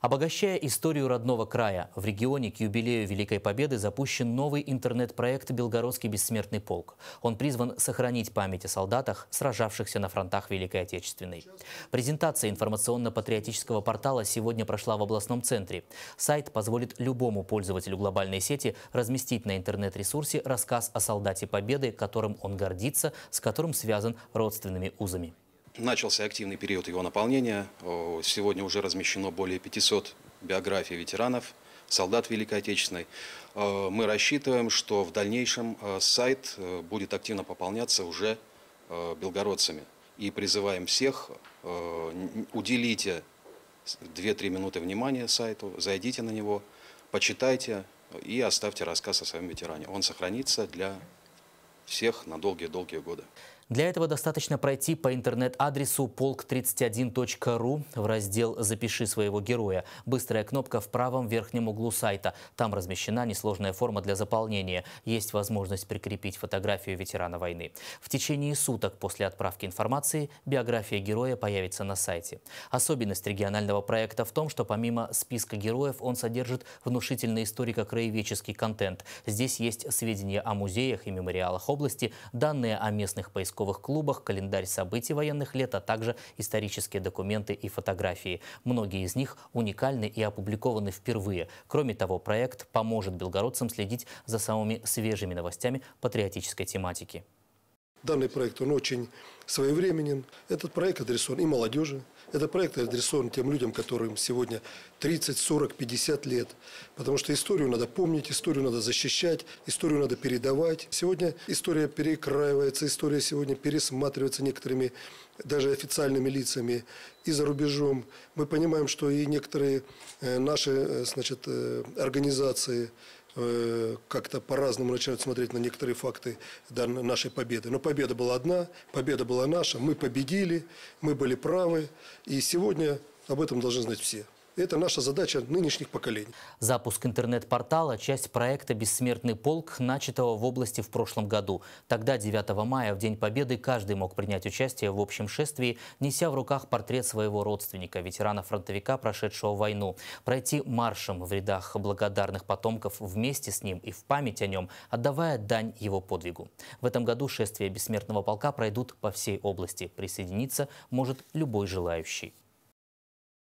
Обогащая историю родного края, в регионе к юбилею Великой Победы запущен новый интернет-проект «Белгородский бессмертный полк». Он призван сохранить память о солдатах, сражавшихся на фронтах Великой Отечественной. Презентация информационно-патриотического портала сегодня прошла в областном центре. Сайт позволит любому пользователю глобальной сети разместить на интернет-ресурсе рассказ о солдате Победы, которым он гордится, с которым связан родственными узами. Начался активный период его наполнения. Сегодня уже размещено более 500 биографий ветеранов, солдат Великой Отечественной. Мы рассчитываем, что в дальнейшем э, сайт э, будет активно пополняться уже э, белгородцами. И призываем всех, уделите 2-3 минуты внимания сайту, зайдите на него, почитайте и оставьте рассказ о своем ветеране. Он сохранится для всех на долгие-долгие годы. Для этого достаточно пройти по интернет-адресу polk31.ru в раздел «Запиши своего героя». Быстрая кнопка в правом верхнем углу сайта. Там размещена несложная форма для заполнения. Есть возможность прикрепить фотографию ветерана войны. В течение суток после отправки информации биография героя появится на сайте. Особенность регионального проекта в том, что помимо списка героев он содержит внушительный историко-краеведческий контент. Здесь есть сведения о музеях и мемориалах области, данные о местных поисковых подростковых клубах, календарь событий военных лет, а также исторические документы и фотографии. Многие из них уникальны и опубликованы впервые. Кроме того, проект поможет белгородцам следить за самыми свежими новостями патриотической тематики. Данный проект, он очень своевременен. Этот проект адресован и молодежи. Этот проект адресован тем людям, которым сегодня 30, 40, 50 лет. Потому что историю надо помнить, историю надо защищать, историю надо передавать. Сегодня история перекраивается, история сегодня пересматривается некоторыми даже официальными лицами и за рубежом. Мы понимаем, что и некоторые э, наши э, значит, э, организации, Э, как-то по-разному начинают смотреть на некоторые факты нашей победы. Но победа была одна, победа была наша, мы победили, мы были правы. И сегодня об этом должны знать все. Это наша задача нынешних поколений. Запуск интернет-портала – часть проекта «Бессмертный полк», начатого в области в прошлом году. Тогда, 9 мая, в День Победы, каждый мог принять участие в общем шествии, неся в руках портрет своего родственника, ветерана-фронтовика, прошедшего войну. Пройти маршем в рядах благодарных потомков вместе с ним и в память о нем, отдавая дань его подвигу. В этом году шествия «Бессмертного полка» пройдут по всей области. Присоединиться может любой желающий.